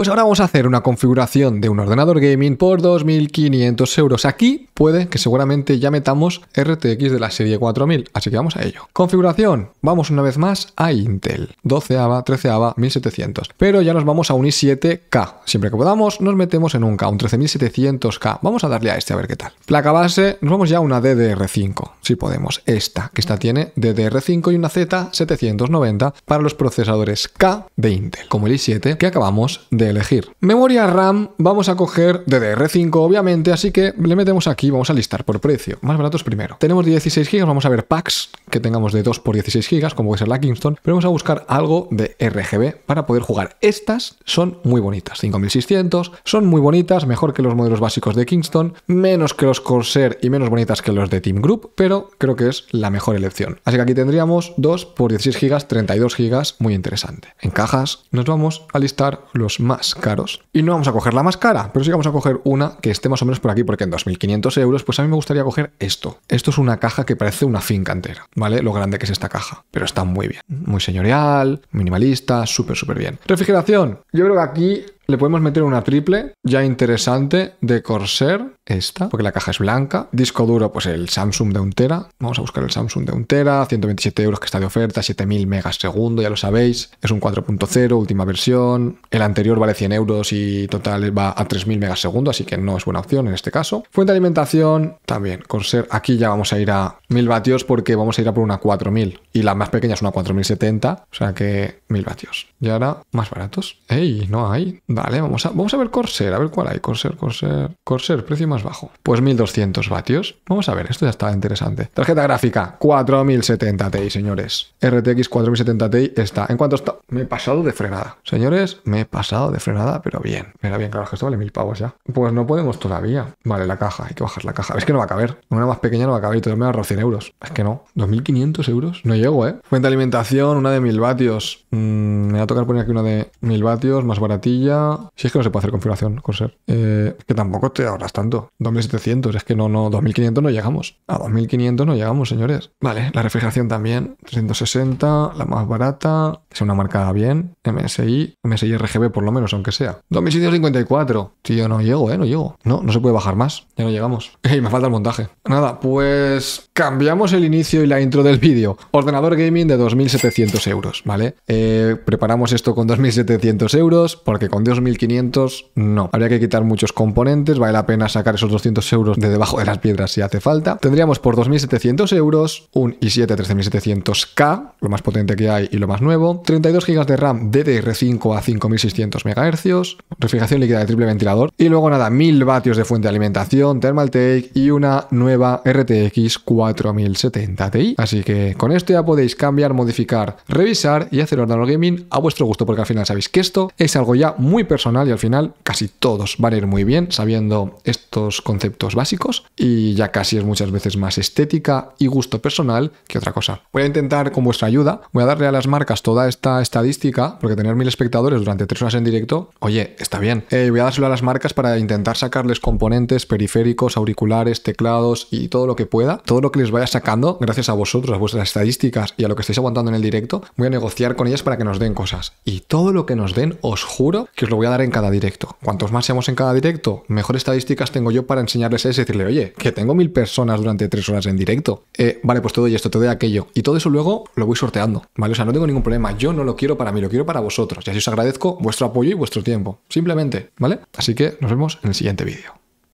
Pues ahora vamos a hacer una configuración de un ordenador gaming por 2.500 euros aquí puede que seguramente ya metamos RTX de la serie 4000, así que vamos a ello. Configuración, vamos una vez más a Intel, 12AVA, 13AVA, 1700, pero ya nos vamos a un i7K, siempre que podamos nos metemos en un K, un 13700K, vamos a darle a este a ver qué tal. Placa base, nos vamos ya a una DDR5, si podemos, esta, que esta tiene DDR5 y una Z790 para los procesadores K de Intel, como el i7 que acabamos de elegir. Memoria RAM, vamos a coger DDR5 obviamente, así que le metemos aquí vamos a listar por precio. Más baratos primero. Tenemos 16 GB, vamos a ver packs, que tengamos de 2 por 16 GB, como puede ser la Kingston, pero vamos a buscar algo de RGB para poder jugar. Estas son muy bonitas, 5600, son muy bonitas, mejor que los modelos básicos de Kingston, menos que los Corsair y menos bonitas que los de Team Group, pero creo que es la mejor elección. Así que aquí tendríamos 2 por 16 GB, 32 GB, muy interesante. En cajas nos vamos a listar los más caros. Y no vamos a coger la más cara, pero sí vamos a coger una que esté más o menos por aquí, porque en 2500 euros, pues a mí me gustaría coger esto. Esto es una caja que parece una finca entera. ¿vale? Lo grande que es esta caja. Pero está muy bien. Muy señorial, minimalista, súper, súper bien. Refrigeración. Yo creo que aquí le podemos meter una triple ya interesante de Corsair, esta, porque la caja es blanca. Disco duro, pues el Samsung de Untera. Vamos a buscar el Samsung de Untera, 127 euros que está de oferta, 7000 megas segundo, ya lo sabéis. Es un 4.0, última versión. El anterior vale 100 euros y total va a 3000 megas segundo, así que no es buena opción en este caso. Fuente de alimentación, también Corsair. Aquí ya vamos a ir a 1000 vatios porque vamos a ir a por una 4000 y la más pequeña es una 4070, o sea que 1000 vatios. Y ahora, más baratos. ¡Ey! No hay. Vale, vamos a, vamos a ver Corsair, a ver cuál hay. Corsair, Corsair, Corsair, precio más bajo. Pues 1200 vatios. Vamos a ver, esto ya está interesante. Tarjeta gráfica, 4070 Ti, señores. RTX 4070 Ti está. ¿En cuánto está? Me he pasado de frenada. Señores, me he pasado de frenada, pero bien. Mira bien, claro, que esto vale mil pavos ya. Pues no podemos todavía. Vale, la caja, hay que bajar la caja. Es que no va a caber. Una más pequeña no va a caber y todo me ahorro 100 euros. Es que no. 2500 euros. No llego, ¿eh? Fuente de alimentación, una de 1000 vatios. Mm, me va a tocar poner aquí una de 1000 vatios, más baratilla si es que no se puede hacer configuración con ser. Eh, que tampoco te ahorras tanto. 2700, es que no, no, 2500 no llegamos. A 2500 no llegamos, señores. Vale, la refrigeración también. 360, la más barata. Es una marca bien. MSI, MSI RGB por lo menos, aunque sea. 2654. Tío, no llego, ¿eh? No llego. No, no se puede bajar más. Ya no llegamos. Y me falta el montaje. Nada, pues cambiamos el inicio y la intro del vídeo. Ordenador gaming de 2700 euros, ¿vale? Eh, preparamos esto con 2700 euros porque con 2.500 no. Habría que quitar muchos componentes, vale la pena sacar esos 200 euros de debajo de las piedras si hace falta. Tendríamos por 2.700 euros un i7 13700K, lo más potente que hay y lo más nuevo. 32 gigas de RAM DDR5 a 5600 MHz, refrigeración líquida de triple ventilador y luego nada, 1000 vatios de fuente de alimentación, Thermaltake y una nueva RTX 4070 Ti. Así que con esto ya podéis cambiar, modificar, revisar y hacer ordenador gaming a vuestro gusto porque al final sabéis que esto es algo ya muy personal y al final casi todos van a ir muy bien sabiendo estos conceptos básicos y ya casi es muchas veces más estética y gusto personal que otra cosa. Voy a intentar con vuestra ayuda, voy a darle a las marcas toda esta estadística, porque tener mil espectadores durante tres horas en directo, oye, está bien. Eh, voy a dárselo a las marcas para intentar sacarles componentes, periféricos, auriculares, teclados y todo lo que pueda, todo lo que les vaya sacando, gracias a vosotros, a vuestras estadísticas y a lo que estáis aguantando en el directo, voy a negociar con ellas para que nos den cosas. Y todo lo que nos den, os juro que os lo voy a dar en cada directo. Cuantos más seamos en cada directo, Mejores estadísticas tengo yo para enseñarles eso y decirle, oye, que tengo mil personas durante tres horas en directo. Eh, vale, pues te doy esto, te doy aquello. Y todo eso luego lo voy sorteando, ¿vale? O sea, no tengo ningún problema. Yo no lo quiero para mí, lo quiero para vosotros. Y así os agradezco vuestro apoyo y vuestro tiempo. Simplemente, ¿vale? Así que nos vemos en el siguiente vídeo.